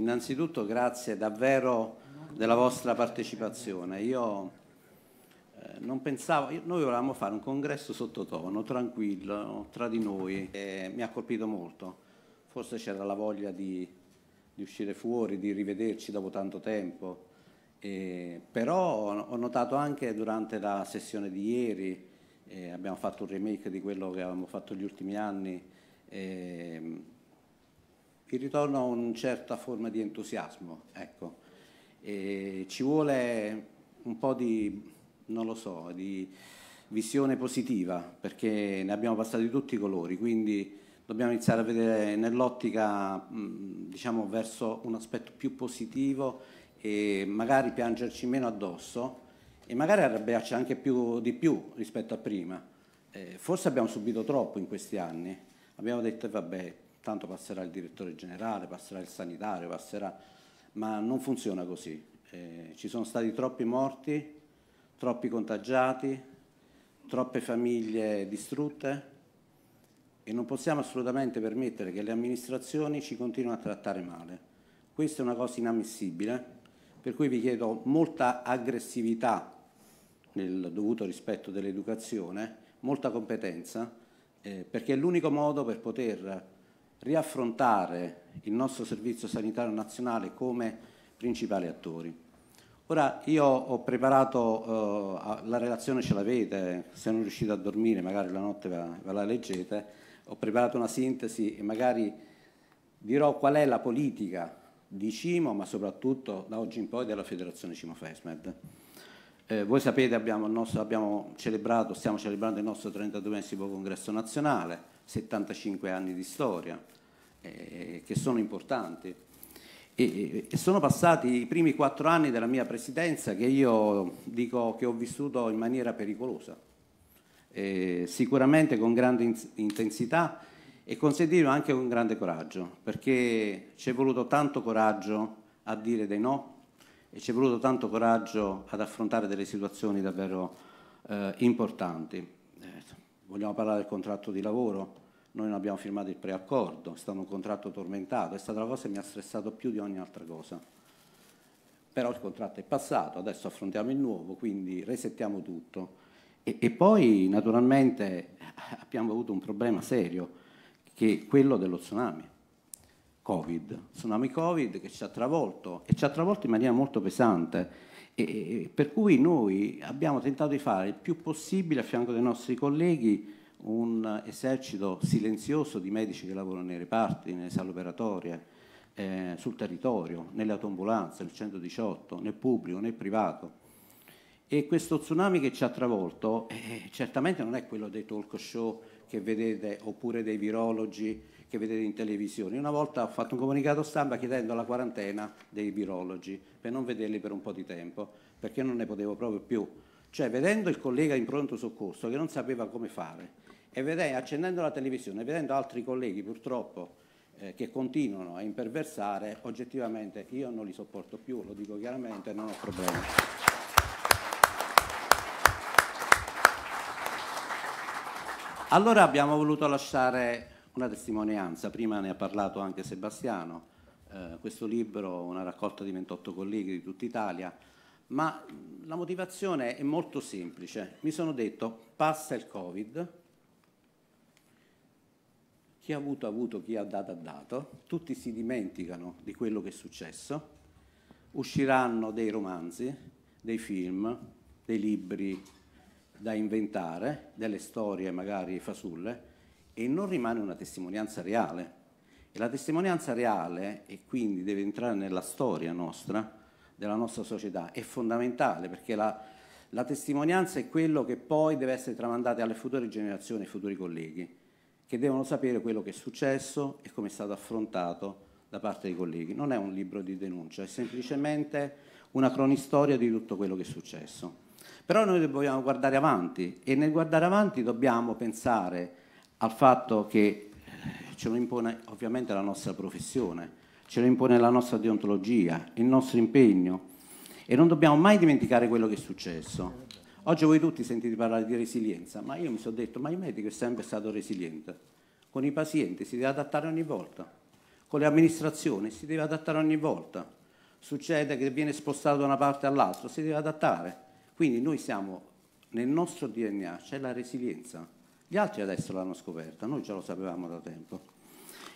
Innanzitutto grazie davvero della vostra partecipazione. Io eh, non pensavo, noi volevamo fare un congresso sottotono, tranquillo, tra di noi, e mi ha colpito molto. Forse c'era la voglia di, di, uscire fuori, di rivederci dopo tanto tempo. E, però ho notato anche durante la sessione di ieri, eh, abbiamo fatto un remake di quello che avevamo fatto gli ultimi anni, eh, il ritorno a una certa forma di entusiasmo, ecco. E ci vuole un po' di, non lo so, di visione positiva, perché ne abbiamo passati tutti i colori, quindi dobbiamo iniziare a vedere nell'ottica, mm, diciamo, verso un aspetto più positivo e magari piangerci meno addosso e magari arrabbiarci anche più, di più rispetto a prima. Eh, forse abbiamo subito troppo in questi anni, abbiamo detto vabbè tanto passerà il direttore generale, passerà il sanitario, passerà, ma non funziona così. Eh, ci sono stati troppi morti, troppi contagiati, troppe famiglie distrutte e non possiamo assolutamente permettere che le amministrazioni ci continuino a trattare male. Questa è una cosa inammissibile, per cui vi chiedo molta aggressività nel dovuto rispetto dell'educazione, molta competenza, eh, perché è l'unico modo per poter riaffrontare il nostro Servizio Sanitario Nazionale come principali attori. Ora io ho preparato, eh, la relazione ce l'avete, se non riuscite a dormire magari la notte ve la, la leggete, ho preparato una sintesi e magari dirò qual è la politica di Cimo ma soprattutto da oggi in poi della Federazione Cimo Fesmed. Eh, voi sapete abbiamo, nostro, abbiamo celebrato, stiamo celebrando il nostro 32esimo congresso nazionale, 75 anni di storia, eh, che sono importanti. E, e sono passati i primi quattro anni della mia presidenza che io dico che ho vissuto in maniera pericolosa, eh, sicuramente con grande in intensità e consentire anche con grande coraggio, perché ci è voluto tanto coraggio a dire dei no, e ci è voluto tanto coraggio ad affrontare delle situazioni davvero eh, importanti. Eh, vogliamo parlare del contratto di lavoro? Noi non abbiamo firmato il preaccordo, è stato un contratto tormentato, è stata la cosa che mi ha stressato più di ogni altra cosa. Però il contratto è passato, adesso affrontiamo il nuovo, quindi resettiamo tutto. E, e poi naturalmente abbiamo avuto un problema serio, che è quello dello tsunami Covid, tsunami Covid che ci ha travolto e ci ha travolto in maniera molto pesante. E, e, per cui noi abbiamo tentato di fare il più possibile a fianco dei nostri colleghi un esercito silenzioso di medici che lavorano nei reparti, nelle sale operatorie, eh, sul territorio, nelle autoambulanze, nel 118, nel pubblico, nel privato e questo tsunami che ci ha travolto eh, certamente non è quello dei talk show che vedete oppure dei virologi che vedete in televisione. Una volta ho fatto un comunicato stampa chiedendo la quarantena dei virologi per non vederli per un po' di tempo, perché non ne potevo proprio più. Cioè vedendo il collega in pronto soccorso che non sapeva come fare e vedendo, accendendo la televisione, vedendo altri colleghi purtroppo eh, che continuano a imperversare, oggettivamente io non li sopporto più, lo dico chiaramente, non ho problemi. Allora abbiamo voluto lasciare una testimonianza, prima ne ha parlato anche Sebastiano, eh, questo libro, una raccolta di 28 colleghi di tutta Italia, ma la motivazione è molto semplice. Mi sono detto, passa il Covid, chi ha avuto ha avuto, chi ha dato ha dato, tutti si dimenticano di quello che è successo, usciranno dei romanzi, dei film, dei libri da inventare, delle storie magari fasulle, e non rimane una testimonianza reale. E la testimonianza reale, e quindi deve entrare nella storia nostra, della nostra società, è fondamentale perché la, la testimonianza è quello che poi deve essere tramandata alle future generazioni e ai futuri colleghi, che devono sapere quello che è successo e come è stato affrontato da parte dei colleghi. Non è un libro di denuncia, è semplicemente una cronistoria di tutto quello che è successo. Però noi dobbiamo guardare avanti e nel guardare avanti dobbiamo pensare al fatto che eh, ce lo impone ovviamente la nostra professione, ce lo impone la nostra deontologia, il nostro impegno e non dobbiamo mai dimenticare quello che è successo. Oggi voi tutti sentite parlare di resilienza, ma io mi sono detto, ma il medico è sempre stato resiliente. Con i pazienti si deve adattare ogni volta, con le amministrazioni si deve adattare ogni volta. Succede che viene spostato da una parte all'altra, si deve adattare. Quindi noi siamo, nel nostro DNA c'è la resilienza. Gli altri adesso l'hanno scoperta, noi già lo sapevamo da tempo.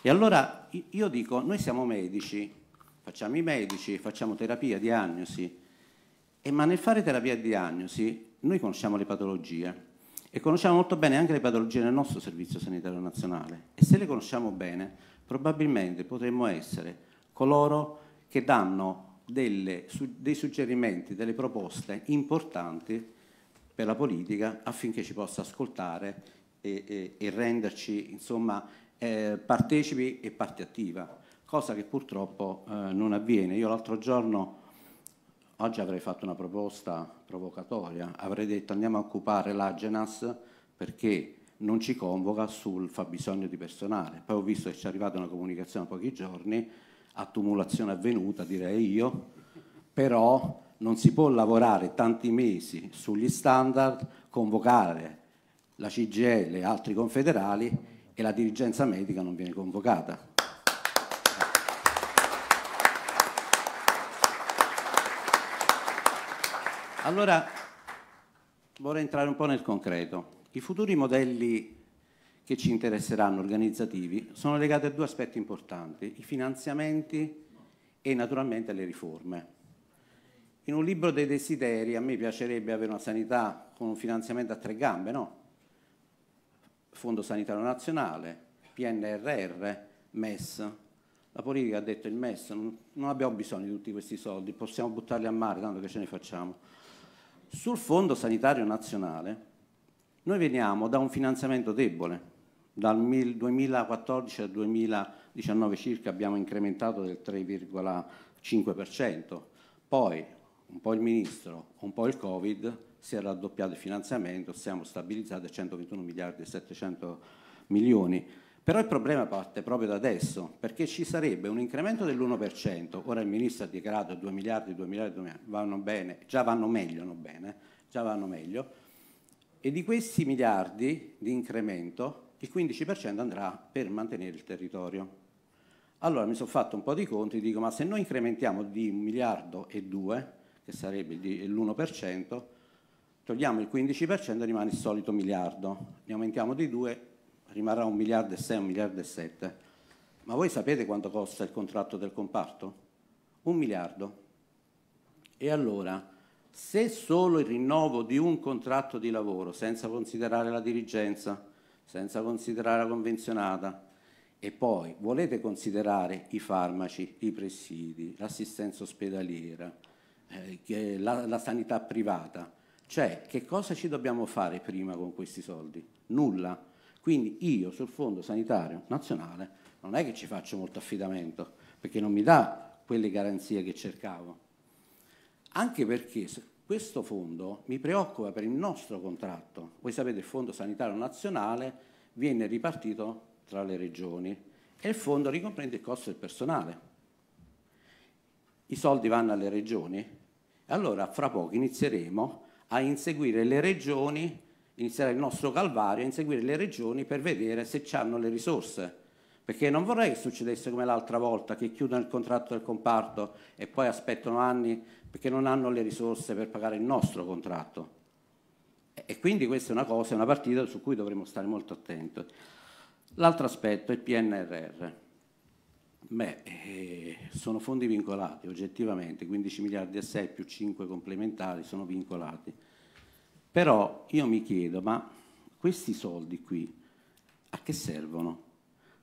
E allora io dico, noi siamo medici, facciamo i medici, facciamo terapia, diagnosi, e, ma nel fare terapia e diagnosi noi conosciamo le patologie e conosciamo molto bene anche le patologie nel nostro Servizio Sanitario Nazionale e se le conosciamo bene probabilmente potremmo essere coloro che danno delle, su, dei suggerimenti, delle proposte importanti per la politica affinché ci possa ascoltare e, e, e renderci insomma, eh, partecipi e parte attiva, cosa che purtroppo eh, non avviene. Io l'altro giorno, oggi avrei fatto una proposta provocatoria, avrei detto andiamo a occupare l'Agenas perché non ci convoca sul fabbisogno di personale. Poi ho visto che ci è arrivata una comunicazione a pochi giorni attumulazione avvenuta direi io, però non si può lavorare tanti mesi sugli standard, convocare la CGL e altri confederali e la dirigenza medica non viene convocata. Allora vorrei entrare un po' nel concreto. I futuri modelli che ci interesseranno, organizzativi, sono legate a due aspetti importanti, i finanziamenti e naturalmente le riforme. In un libro dei desideri a me piacerebbe avere una sanità con un finanziamento a tre gambe, no? Fondo Sanitario Nazionale, PNRR, MES. La politica ha detto il MES, non abbiamo bisogno di tutti questi soldi, possiamo buttarli a mare, tanto che ce ne facciamo. Sul Fondo Sanitario Nazionale noi veniamo da un finanziamento debole, dal 2014 al 2019 circa abbiamo incrementato del 3,5%. Poi un po' il Ministro, un po' il Covid, si è raddoppiato il finanziamento, siamo stabilizzati a 121 miliardi e 700 milioni. Però il problema parte proprio da adesso, perché ci sarebbe un incremento dell'1%, ora il Ministro ha dichiarato 2 miliardi, 2 miliardi, 2 miliardi, vanno bene, già vanno meglio, non bene, già vanno meglio, e di questi miliardi di incremento il 15% andrà per mantenere il territorio. Allora mi sono fatto un po' di conti, dico ma se noi incrementiamo di 1 miliardo e 2, che sarebbe l'1%, togliamo il 15% rimane il solito miliardo, ne aumentiamo di 2, rimarrà 1 miliardo e 6, 1 miliardo e 7. Ma voi sapete quanto costa il contratto del comparto? Un miliardo. E allora, se solo il rinnovo di un contratto di lavoro, senza considerare la dirigenza, senza considerare la convenzionata. E poi volete considerare i farmaci, i presidi, l'assistenza ospedaliera, eh, la, la sanità privata. Cioè, che cosa ci dobbiamo fare prima con questi soldi? Nulla. Quindi io sul Fondo Sanitario Nazionale non è che ci faccio molto affidamento, perché non mi dà quelle garanzie che cercavo. Anche perché questo fondo mi preoccupa per il nostro contratto. Voi sapete il Fondo Sanitario Nazionale viene ripartito tra le regioni e il fondo ricomprende il costo del personale. I soldi vanno alle regioni allora fra poco inizieremo a inseguire le regioni, inizierà il nostro calvario, a inseguire le regioni per vedere se hanno le risorse perché non vorrei che succedesse come l'altra volta, che chiudono il contratto del comparto e poi aspettano anni perché non hanno le risorse per pagare il nostro contratto. E quindi questa è una cosa, è una partita su cui dovremmo stare molto attenti. L'altro aspetto è il PNRR. Beh, eh, sono fondi vincolati oggettivamente, 15 miliardi e 6 più 5 complementari sono vincolati. Però io mi chiedo, ma questi soldi qui a che servono?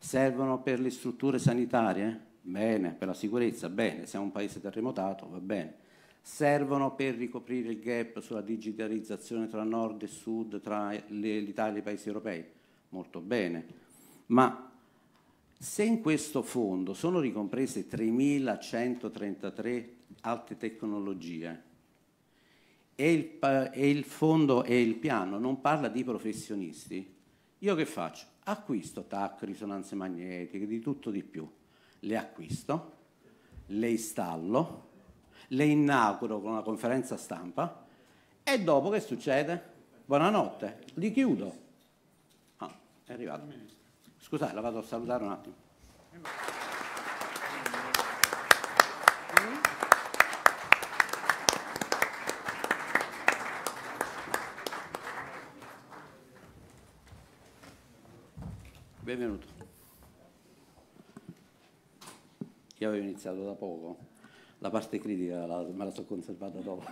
Servono per le strutture sanitarie? Bene, per la sicurezza, bene, siamo un paese terremotato, va bene. Servono per ricoprire il gap sulla digitalizzazione tra nord e sud, tra l'Italia e i paesi europei? Molto bene. Ma se in questo fondo sono ricomprese 3.133 alte tecnologie e il, e il fondo e il piano non parla di professionisti, io che faccio? acquisto TAC, risonanze magnetiche, di tutto di più. Le acquisto, le installo, le inauguro con una conferenza stampa e dopo che succede? Buonanotte, li chiudo. Ah, è arrivato. Scusate, la vado a salutare un attimo. benvenuto. Io avevo iniziato da poco, la parte critica la, me la sono conservata dopo.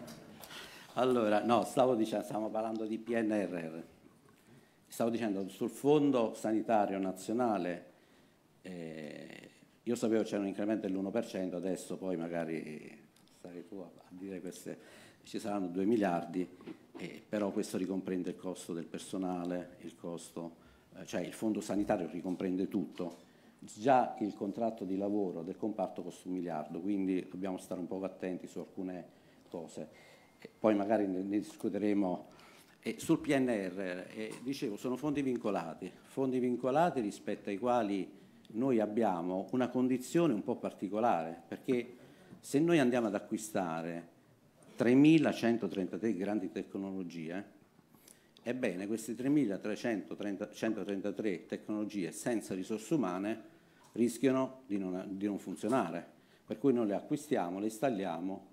allora, no, stavo dicendo, stiamo parlando di PNRR. Stavo dicendo sul Fondo Sanitario Nazionale, eh, io sapevo c'era un incremento dell'1%, adesso poi magari sarei tu a dire queste ci saranno 2 miliardi, eh, però questo ricomprende il costo del personale, il costo eh, cioè il fondo sanitario ricomprende tutto, già il contratto di lavoro del comparto costa un miliardo, quindi dobbiamo stare un po' attenti su alcune cose. Poi magari ne, ne discuteremo. E sul PNR, eh, dicevo, sono fondi vincolati, fondi vincolati rispetto ai quali noi abbiamo una condizione un po' particolare, perché se noi andiamo ad acquistare 3.133 grandi tecnologie, Ebbene, queste 3.333 tecnologie senza risorse umane rischiano di non, di non, funzionare, per cui noi le acquistiamo, le installiamo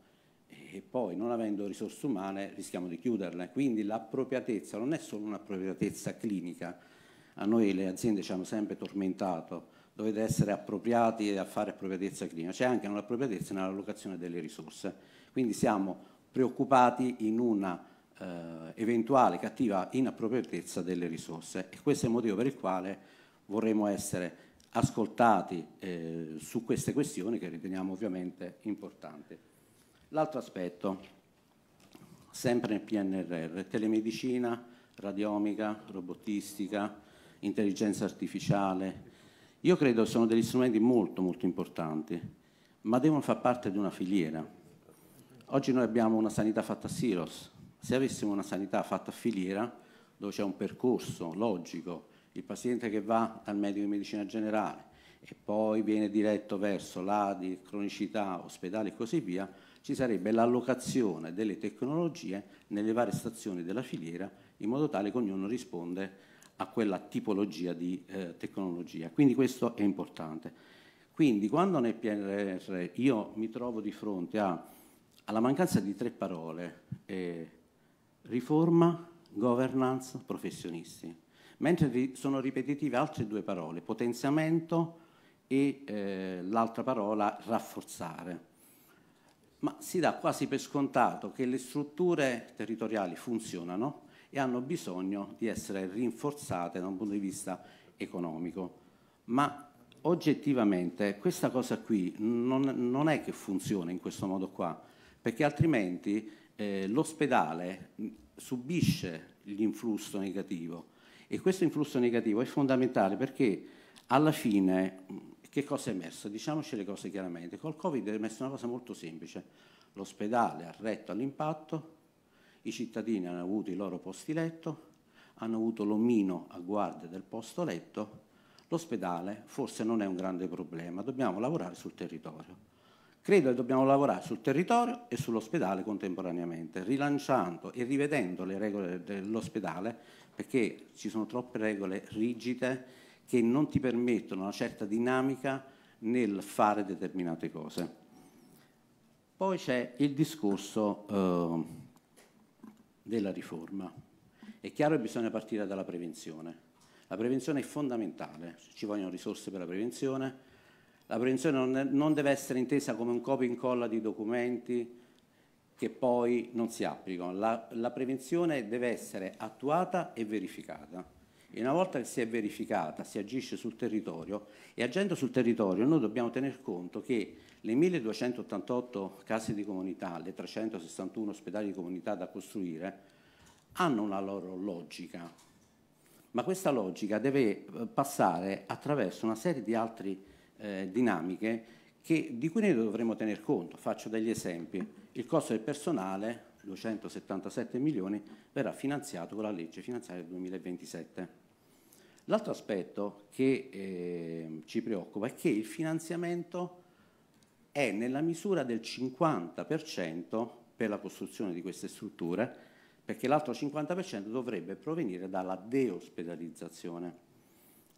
e poi non avendo risorse umane rischiamo di chiuderle. Quindi l'appropriatezza non è solo un'appropriatezza clinica, a noi le aziende ci hanno sempre tormentato, dovete essere appropriati a fare appropriatezza clinica, c'è anche un'appropriatezza nella locazione delle risorse. Quindi siamo preoccupati in una eh, eventuale cattiva inappropriatezza delle risorse e questo è il motivo per il quale vorremmo essere ascoltati eh, su queste questioni che riteniamo ovviamente importanti. L'altro aspetto, sempre nel PNRR, telemedicina, radiomica, robotistica, intelligenza artificiale, io credo che sono degli strumenti molto molto importanti, ma devono far parte di una filiera. Oggi noi abbiamo una sanità fatta a silos, se avessimo una sanità fatta a filiera, dove c'è un percorso logico, il paziente che va dal medico di medicina generale e poi viene diretto verso l'ADI, cronicità, ospedali e così via, ci sarebbe l'allocazione delle tecnologie nelle varie stazioni della filiera in modo tale che ognuno risponde a quella tipologia di eh, tecnologia. Quindi questo è importante. Quindi quando nel PNR io mi trovo di fronte a, alla mancanza di tre parole, eh, riforma, governance, professionisti. Mentre sono ripetitive altre due parole, potenziamento e eh, l'altra parola rafforzare. Ma si dà quasi per scontato che le strutture territoriali funzionano e hanno bisogno di essere rinforzate da un punto di vista economico. Ma oggettivamente questa cosa qui non, non è che funziona in questo modo qua, perché altrimenti eh, l'ospedale subisce l'influsso negativo e questo influsso negativo è fondamentale perché alla fine mm, che cosa è emerso? Diciamoci le cose chiaramente, col Covid è emersa una cosa molto semplice, l'ospedale ha retto all'impatto, i cittadini hanno avuto i loro posti letto, hanno avuto l'omino a guardia del posto letto, l'ospedale forse non è un grande problema, dobbiamo lavorare sul territorio. Credo che dobbiamo lavorare sul territorio e sull'ospedale contemporaneamente, rilanciando e rivedendo le regole dell'ospedale, perché ci sono troppe regole rigide che non ti permettono una certa dinamica nel fare determinate cose. Poi c'è il discorso eh, della riforma. È chiaro che bisogna partire dalla prevenzione. La prevenzione è fondamentale, ci vogliono risorse per la prevenzione, la prevenzione non, è, non deve essere intesa come un copia e incolla di documenti che poi non si applicano. La, la prevenzione deve essere attuata e verificata. E una volta che si è verificata, si agisce sul territorio e agendo sul territorio noi dobbiamo tener conto che le 1288 case di comunità, le 361 ospedali di comunità da costruire, hanno una loro logica, ma questa logica deve eh, passare attraverso una serie di altri eh, dinamiche che, di cui noi dovremo tener conto. Faccio degli esempi. Il costo del personale, 277 milioni, verrà finanziato con la legge finanziaria del 2027. L'altro aspetto che eh, ci preoccupa è che il finanziamento è nella misura del 50% per la costruzione di queste strutture, perché l'altro 50% dovrebbe provenire dalla deospedalizzazione.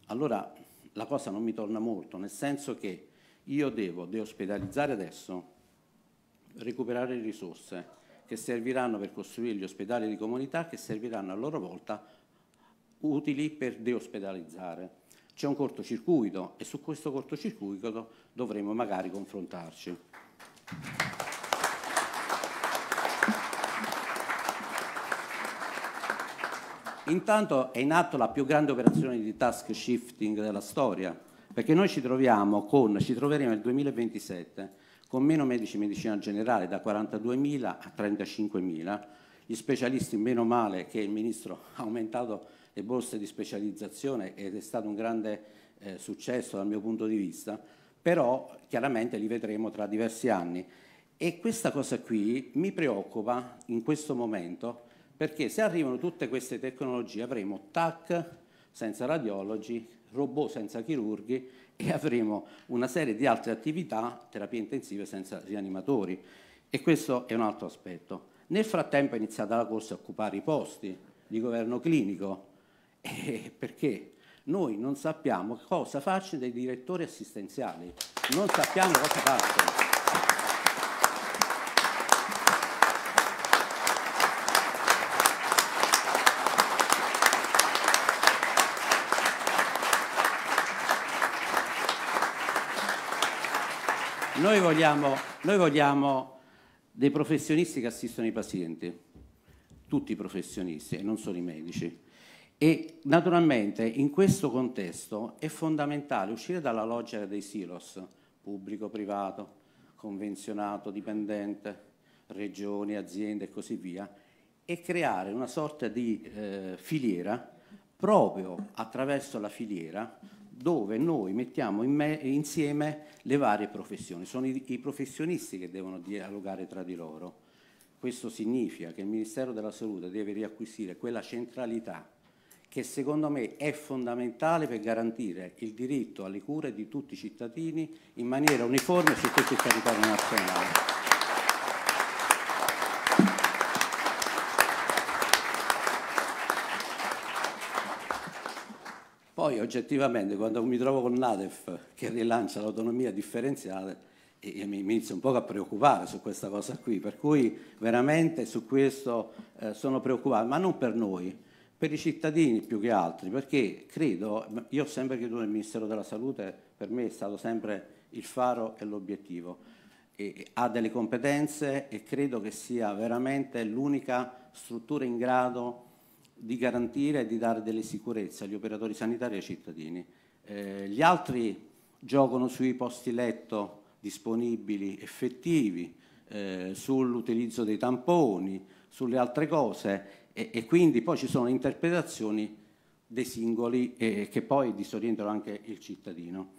Allora la cosa non mi torna molto, nel senso che io devo deospedalizzare adesso, recuperare risorse che serviranno per costruire gli ospedali di comunità che serviranno a loro volta utili per deospedalizzare. C'è un cortocircuito e su questo cortocircuito dovremo magari confrontarci. Intanto è in atto la più grande operazione di task shifting della storia, perché noi ci troviamo con, ci troveremo nel 2027 con meno medici in medicina generale da 42.000 a 35.000, gli specialisti meno male che il Ministro ha aumentato le borse di specializzazione ed è stato un grande eh, successo dal mio punto di vista, però chiaramente li vedremo tra diversi anni. E questa cosa qui mi preoccupa in questo momento perché se arrivano tutte queste tecnologie avremo TAC senza radiologi, robot senza chirurghi e avremo una serie di altre attività, terapie intensive senza rianimatori. E questo è un altro aspetto. Nel frattempo è iniziata la corsa a occupare i posti di governo clinico. E perché? Noi non sappiamo cosa facciano dei direttori assistenziali, non sappiamo cosa facciano. noi vogliamo, noi vogliamo dei professionisti che assistono i pazienti, tutti i professionisti e non solo i medici. E naturalmente in questo contesto è fondamentale uscire dalla logica dei silos, pubblico, privato, convenzionato, dipendente, regioni, aziende e così via, e creare una sorta di eh, filiera, proprio attraverso la filiera dove noi mettiamo in me, insieme le varie professioni. Sono i, i professionisti che devono dialogare tra di loro. Questo significa che il Ministero della Salute deve riacquisire quella centralità che secondo me è fondamentale per garantire il diritto alle cure di tutti i cittadini in maniera uniforme su tutto il territorio nazionale. Poi oggettivamente quando mi trovo con l'ADEF che rilancia l'autonomia differenziale io mi, inizio un po' a preoccupare su questa cosa qui, per cui veramente su questo eh, sono preoccupato, ma non per noi, per i cittadini più che altri, perché credo, io ho sempre creduto nel Ministero della Salute, per me è stato sempre il faro e l'obiettivo, ha delle competenze e credo che sia veramente l'unica struttura in grado di garantire e di dare delle sicurezze agli operatori sanitari e ai cittadini. Eh, gli altri giocano sui posti letto disponibili, effettivi, eh, sull'utilizzo dei tamponi, sulle altre cose e, e, quindi poi ci sono interpretazioni dei singoli eh, che poi disorientano anche il cittadino.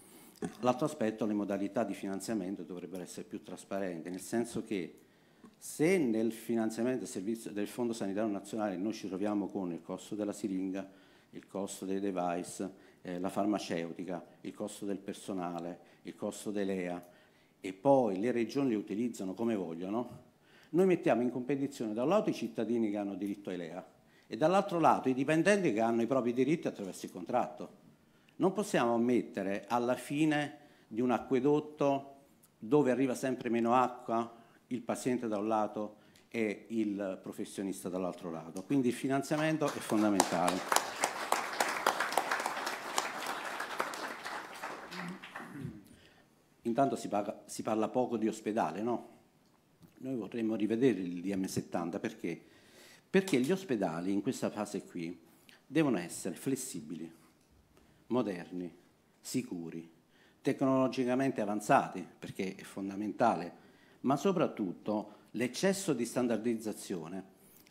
L'altro aspetto, le modalità di finanziamento dovrebbero essere più trasparenti, nel senso che se nel finanziamento del, del Fondo Sanitario Nazionale noi ci troviamo con il costo della siringa, il costo dei device, eh, la farmaceutica, il costo del personale, il costo dei e poi le regioni le utilizzano come vogliono, noi mettiamo in competizione da un lato i cittadini che hanno diritto ai LEA e dall'altro lato i dipendenti che hanno i propri diritti attraverso il contratto. Non possiamo ammettere alla fine di un acquedotto dove arriva sempre meno acqua il paziente da un lato e il professionista dall'altro lato. Quindi il finanziamento è fondamentale. Intanto si, paga, si parla poco di ospedale, no? Noi vorremmo rivedere il DM70 perché? Perché gli ospedali in questa fase qui devono essere flessibili, moderni, sicuri, tecnologicamente avanzati, perché è fondamentale ma soprattutto l'eccesso di standardizzazione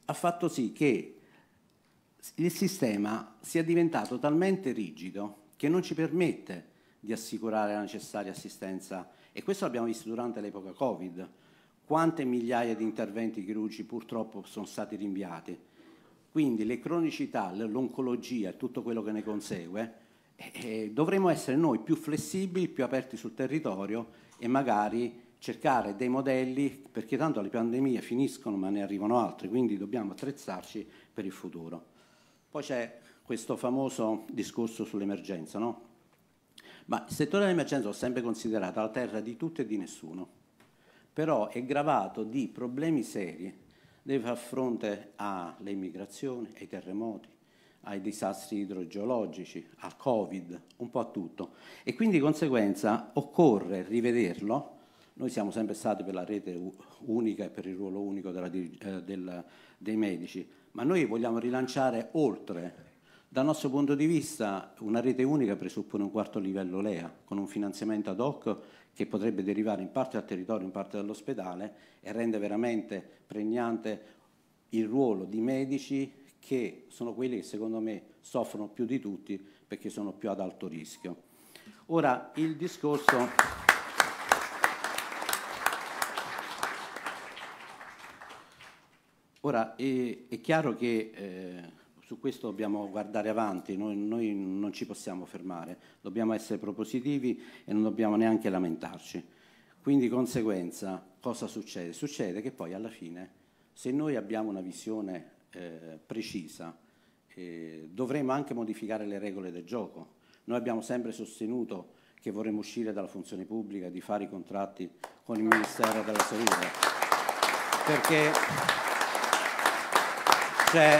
ha fatto sì che il sistema sia diventato talmente rigido che non ci permette di assicurare la necessaria assistenza e questo l'abbiamo visto durante l'epoca Covid, quante migliaia di interventi chirurgici purtroppo sono stati rinviati. Quindi le cronicità, l'oncologia e tutto quello che ne consegue, eh, eh dovremo essere noi più flessibili, più aperti sul territorio e magari cercare dei modelli, perché tanto le pandemie finiscono ma ne arrivano altre, quindi dobbiamo attrezzarci per il futuro. Poi c'è questo famoso discorso sull'emergenza, no? Ma il settore dell'emergenza l'ho sempre considerato la terra di tutto e di nessuno, però è gravato di problemi seri, deve far fronte alle immigrazioni, ai terremoti, ai disastri idrogeologici, al Covid, un po' a tutto. E quindi di conseguenza occorre rivederlo noi siamo sempre stati per la rete unica e per il ruolo unico della, eh, dei medici, ma noi vogliamo rilanciare oltre. Dal nostro punto di vista una rete unica presuppone un quarto livello LEA, con un finanziamento ad hoc che potrebbe derivare in parte dal territorio, in parte dall'ospedale e rende veramente pregnante il ruolo di medici che sono quelli che secondo me soffrono più di tutti perché sono più ad alto rischio. Ora il discorso... Ora è, è chiaro che eh, su questo dobbiamo guardare avanti, noi, noi, non ci possiamo fermare, dobbiamo essere propositivi e non dobbiamo neanche lamentarci. Quindi di conseguenza cosa succede? Succede che poi alla fine se noi abbiamo una visione eh, precisa eh, dovremo anche modificare le regole del gioco. Noi abbiamo sempre sostenuto che vorremmo uscire dalla funzione pubblica, di fare i contratti con il Ministero della Salute. Perché c'è,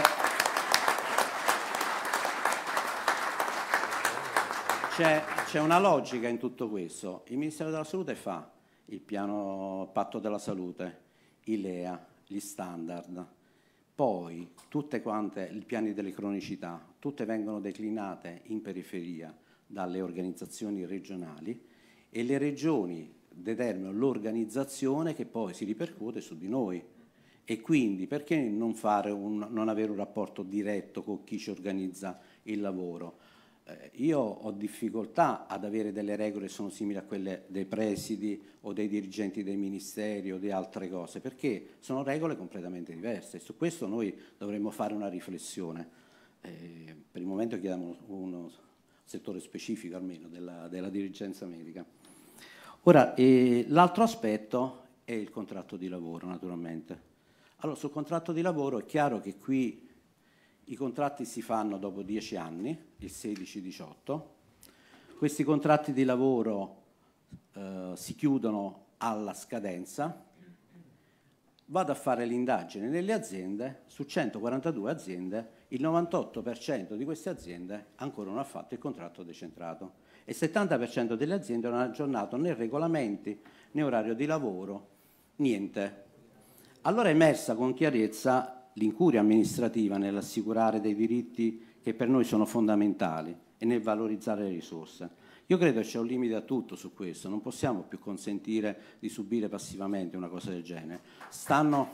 c'è, c'è una logica in tutto questo. Il Ministero della Salute fa il piano patto della salute, i LEA, gli standard, poi tutte quante i piani delle cronicità, tutte vengono declinate in periferia dalle organizzazioni regionali e le regioni determinano l'organizzazione che poi si ripercuote su di noi. E quindi perché non, un, non avere un rapporto diretto con chi ci organizza il lavoro? Eh, io ho difficoltà ad avere delle regole che sono simili a quelle dei presidi o dei dirigenti dei ministeri o di altre cose, perché sono regole completamente diverse e su questo noi dovremmo fare una riflessione. Eh, per il momento chiediamo uno settore specifico almeno della, della dirigenza medica. Ora, eh, l'altro aspetto è il contratto di lavoro, naturalmente. Allora, sul contratto di lavoro è chiaro che qui i contratti si fanno dopo 10 anni, il 16-18. Questi contratti di lavoro eh, si chiudono alla scadenza. Vado a fare l'indagine nelle aziende, su 142 aziende, il 98% di queste aziende ancora non ha fatto il contratto decentrato e il 70% delle aziende non ha aggiornato né regolamenti né orario di lavoro, niente. Allora è emersa con chiarezza l'incuria amministrativa nell'assicurare dei diritti che per noi sono fondamentali e nel valorizzare le risorse. Io credo che c'è un limite a tutto su questo, non possiamo più consentire di subire passivamente una cosa del genere. Stanno...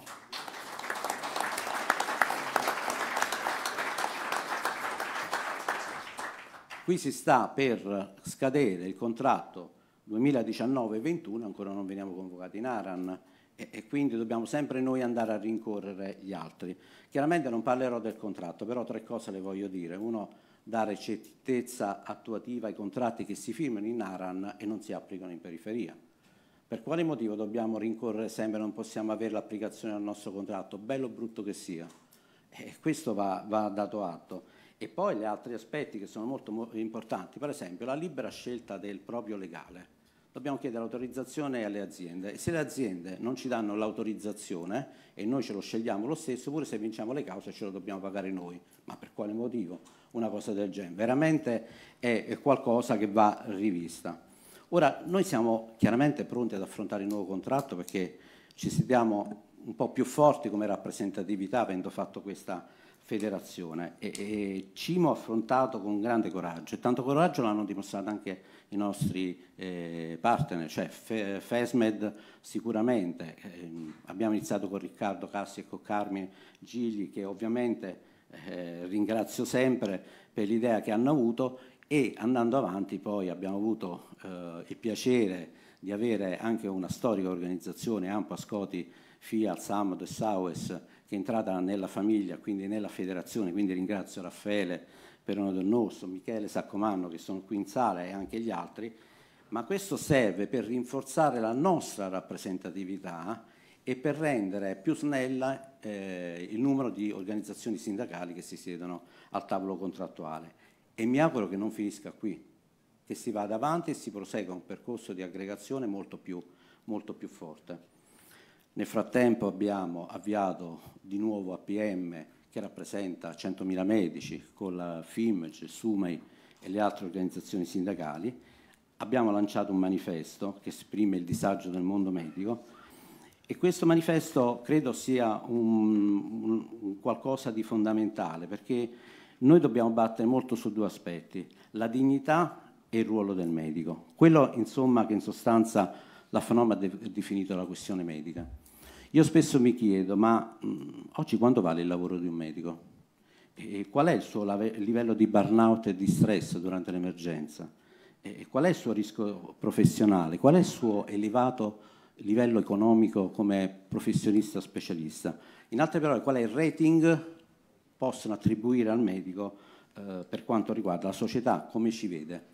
Qui si sta per scadere il contratto 2019-21, ancora non veniamo convocati in Aran, e, quindi dobbiamo sempre noi andare a rincorrere gli altri. Chiaramente non parlerò del contratto, però tre cose le voglio dire. Uno, dare certezza attuativa ai contratti che si firmano in Aran e non si applicano in periferia. Per quale motivo dobbiamo rincorrere sempre, non possiamo avere l'applicazione al nostro contratto, bello o brutto che sia? E questo va, va, dato atto. E poi gli altri aspetti che sono molto importanti, per esempio la libera scelta del proprio legale dobbiamo chiedere l'autorizzazione alle aziende e se le aziende non ci danno l'autorizzazione e noi ce lo scegliamo lo stesso, pure se vinciamo le cause ce lo dobbiamo pagare noi. Ma per quale motivo una cosa del genere? Veramente è qualcosa che va rivista. Ora, noi siamo chiaramente pronti ad affrontare il nuovo contratto perché ci sentiamo un po' più forti come rappresentatività avendo fatto questa federazione e, e Cimo ha affrontato con grande coraggio e tanto coraggio l'hanno dimostrato anche i nostri eh, partner, cioè Fe, FESMED sicuramente, eh, abbiamo iniziato con Riccardo Cassi e con Carmine Gigli che ovviamente eh, ringrazio sempre per l'idea che hanno avuto e andando avanti poi abbiamo avuto eh, il piacere di avere anche una storica organizzazione Ampa Scoti Fiat, Samad e Saues che è entrata nella famiglia, quindi nella federazione, quindi ringrazio Raffaele Perone del Nosso, Michele Saccomanno che sono qui in sala e anche gli altri, ma questo serve per rinforzare la nostra rappresentatività e per rendere più snella eh, il numero di organizzazioni sindacali che si siedono al tavolo contrattuale. E mi auguro che non finisca qui, che si vada avanti e si prosegua un percorso di aggregazione molto più, molto più forte. Nel frattempo abbiamo avviato di nuovo APM che rappresenta 100.000 medici con la FIMG, SUMEI e le altre organizzazioni sindacali, abbiamo lanciato un manifesto che esprime il disagio del mondo medico e questo manifesto credo sia un, un, un qualcosa di fondamentale perché noi dobbiamo battere molto su due aspetti, la dignità e il ruolo del medico, quello insomma che in sostanza la FNOM ha de definito la questione medica. Io spesso mi chiedo, ma mh, mm, oggi quanto vale il lavoro di un medico? E qual è il suo livello di burnout e di stress durante l'emergenza? E qual è il suo rischio professionale? Qual è il suo elevato livello economico come professionista specialista? In altre parole, qual è il rating possono attribuire al medico eh, per quanto riguarda la società, come ci vede?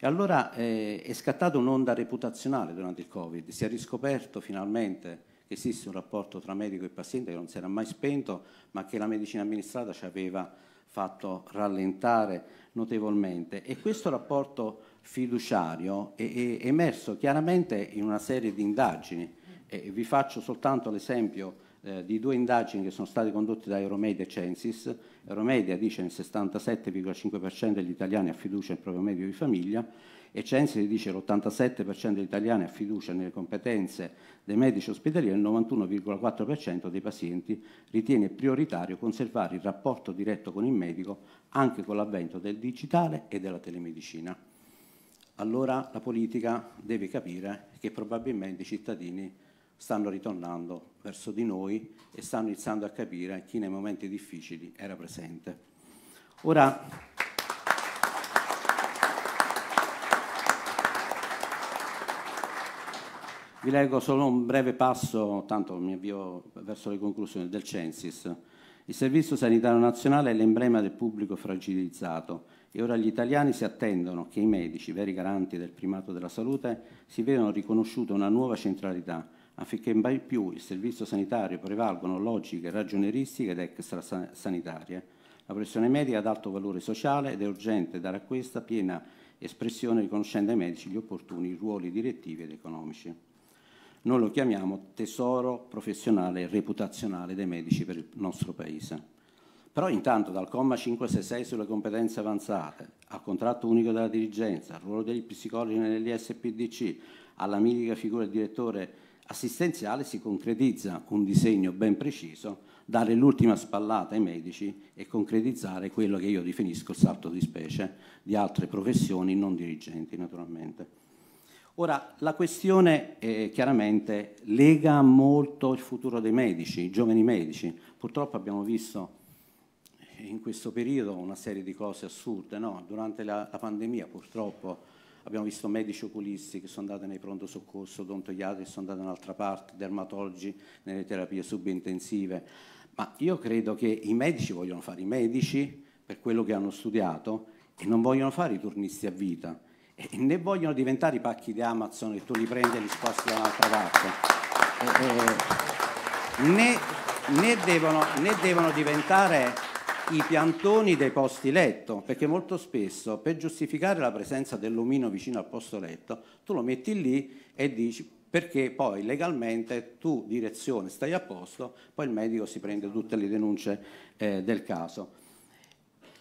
E allora eh, è scattata un'onda reputazionale durante il Covid, si è riscoperto finalmente che esiste un rapporto tra medico e paziente che non si era mai spento, ma che la medicina amministrata ci aveva fatto rallentare notevolmente. E questo rapporto fiduciario è, è emerso chiaramente in una serie di indagini. E vi faccio soltanto l'esempio eh, di due indagini che sono state condotte da Euromedia e Censis. Euromedia dice che il 67,5% degli italiani ha fiducia nel proprio medico di famiglia, e Censi dice che l'87% degli italiani ha fiducia nelle competenze dei medici ospedali e il 91,4% dei pazienti ritiene prioritario conservare il rapporto diretto con il medico anche con l'avvento del digitale e della telemedicina. Allora la politica deve capire che probabilmente i cittadini stanno ritornando verso di noi e stanno iniziando a capire chi nei momenti difficili era presente. Ora, Vi leggo solo un breve passo, tanto mi avvio verso le conclusioni, del Censis. Il Servizio Sanitario Nazionale è l'emblema del pubblico fragilizzato e ora gli italiani si attendono che i medici, veri garanti del primato della salute, si vedano riconosciuta una nuova centralità affinché mai più il servizio sanitario prevalgono logiche ragioneristiche ed extrasanitarie. La pressione medica ha alto valore sociale ed è urgente dare a questa piena espressione riconoscendo ai medici gli opportuni ruoli direttivi ed economici. Noi lo chiamiamo tesoro professionale e reputazionale dei medici per il nostro Paese. Però intanto dal comma 566 sulle competenze avanzate, al contratto unico della dirigenza, al ruolo dei psicologi nell'ISPDC, alla mitica figura del direttore assistenziale si concretizza un disegno ben preciso, dare l'ultima spallata ai medici e concretizzare quello che io definisco il salto di specie di altre professioni non dirigenti naturalmente. Ora, la questione eh, chiaramente lega molto il futuro dei medici, i giovani medici. Purtroppo abbiamo visto eh, in questo periodo una serie di cose assurde. No? Durante la, la, pandemia purtroppo abbiamo visto medici oculisti che sono andati nei pronto soccorso, odontoiatri che sono andati da un'altra parte, dermatologi nelle terapie subintensive. Ma io credo che i medici vogliono fare i medici per quello che hanno studiato e non vogliono fare i turnisti a vita e ne vogliono diventare i pacchi di Amazon e tu li prendi e li sposti da un'altra parte. E, e, né, né, devono, né devono diventare i piantoni dei posti letto, perché molto spesso per giustificare la presenza dell'omino vicino al posto letto, tu lo metti lì e dici perché poi legalmente tu direzione stai a posto, poi il medico si prende tutte le denunce eh, del caso.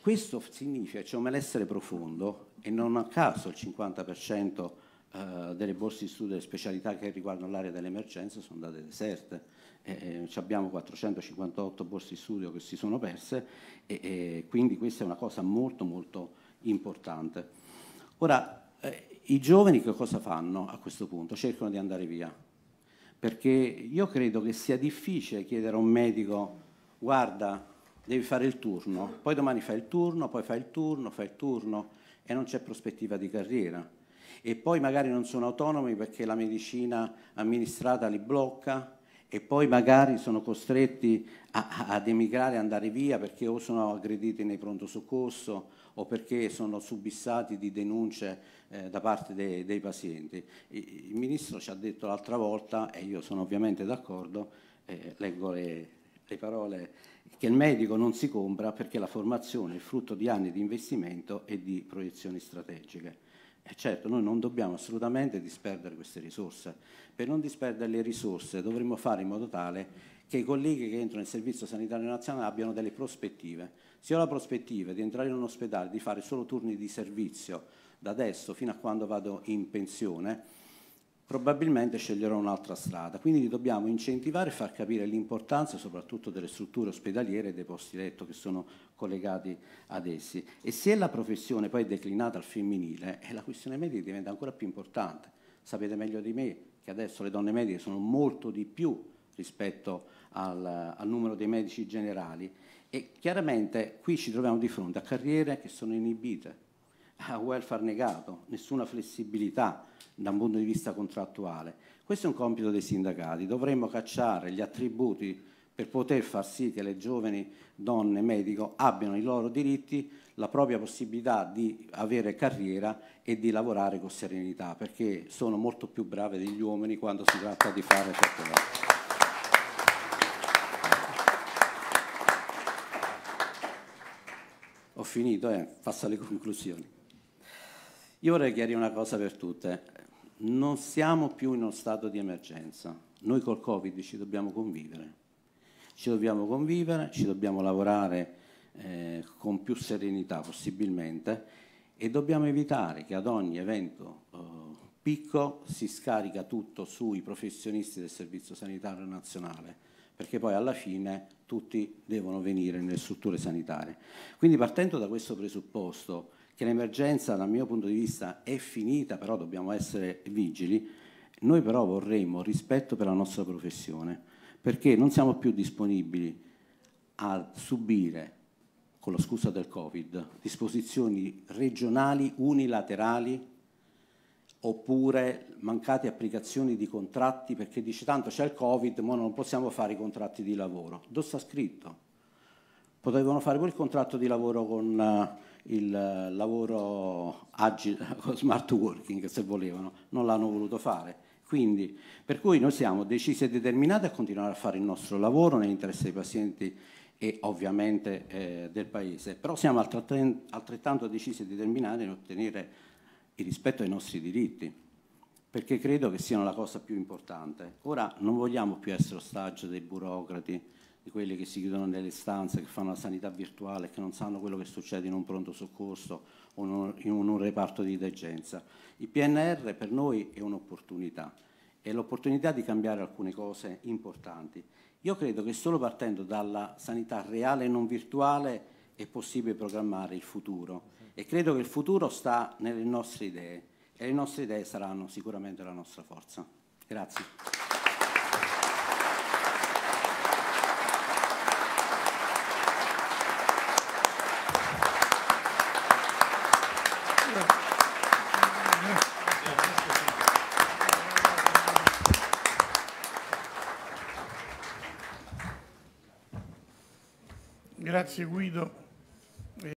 Questo significa che c'è un malessere profondo e non a caso il 50% eh, delle borse di studio e specialità che riguardano l'area dell'emergenza sono andate deserte. Eh, eh abbiamo 458 borse di studio che si sono perse e quindi questa è una cosa molto molto importante. Ora, eh, i giovani che cosa fanno a questo punto? Cercano di andare via, perché io credo che sia difficile chiedere a un medico guarda devi fare il turno, poi domani fai il turno, poi fai il turno, fai il turno e non c'è prospettiva di carriera. E poi magari non sono autonomi perché la medicina amministrata li blocca e poi magari sono costretti a, ad emigrare, andare via perché o sono aggrediti nei pronto soccorso o perché sono subissati di denunce eh, da parte dei, dei pazienti. Il, il Ministro ci ha detto l'altra volta, e io sono ovviamente d'accordo, eh, leggo le, le parole che il medico non si compra perché la formazione è frutto di anni di investimento e di proiezioni strategiche. E certo, noi non dobbiamo assolutamente disperdere queste risorse. Per non disperdere le risorse dovremmo fare in modo tale che i colleghi che entrano nel Servizio Sanitario Nazionale abbiano delle prospettive, sia la prospettiva di entrare in un ospedale, di fare solo turni di servizio da adesso fino a quando vado in pensione, probabilmente sceglierò un'altra strada. Quindi dobbiamo incentivare e far capire l'importanza soprattutto delle strutture ospedaliere e dei posti letto che sono collegati ad essi. E se la professione poi è declinata al femminile, eh, la questione medica diventa ancora più importante. Sapete meglio di me che adesso le donne mediche sono molto di più rispetto al, al numero dei medici generali e chiaramente qui ci troviamo di fronte a carriere che sono inibite a eh, welfare negato, nessuna flessibilità da un punto di vista contrattuale. Questo è un compito dei sindacati, dovremmo cacciare gli attributi per poter far sì che le giovani donne medico abbiano i loro diritti, la propria possibilità di avere carriera e di lavorare con serenità, perché sono molto più brave degli uomini quando si tratta di fare certe cose. Ho finito, eh, passo alle conclusioni. Io vorrei chiarire una cosa per tutte. Non siamo più in uno stato di emergenza. Noi col Covid ci dobbiamo convivere. Ci dobbiamo convivere, ci dobbiamo lavorare eh, con più serenità possibilmente e dobbiamo evitare che ad ogni evento eh, picco si scarica tutto sui professionisti del Servizio Sanitario Nazionale perché poi alla fine tutti devono venire nelle strutture sanitarie. Quindi partendo da questo presupposto che l'emergenza dal mio punto di vista è finita, però dobbiamo essere vigili, noi però vorremmo rispetto per la nostra professione, perché non siamo più disponibili a subire, con la scusa del Covid, disposizioni regionali unilaterali oppure mancate applicazioni di contratti perché dice tanto c'è il Covid, ma non possiamo fare i contratti di lavoro. Dove sta scritto? Potevano fare pure il contratto di lavoro con eh, il eh, lavoro agile, smart working se volevano, non l'hanno voluto fare. Quindi, per cui noi siamo decisi e determinati a continuare a fare il nostro lavoro nell'interesse dei pazienti e ovviamente eh, del Paese, però siamo altrettanto decisi e determinati in ottenere il rispetto ai nostri diritti, perché credo che siano la cosa più importante. Ora non vogliamo più essere ostaggio dei burocrati, di quelli che si chiudono nelle stanze, che fanno la sanità virtuale, che non sanno quello che succede in un pronto soccorso o in un reparto di degenza. Il PNR per noi è un'opportunità, è l'opportunità di cambiare alcune cose importanti. Io credo che solo partendo dalla sanità reale e non virtuale è possibile programmare il futuro e credo che il futuro sta nelle nostre idee e le nostre idee saranno sicuramente la nostra forza. Grazie. Grazie Guido.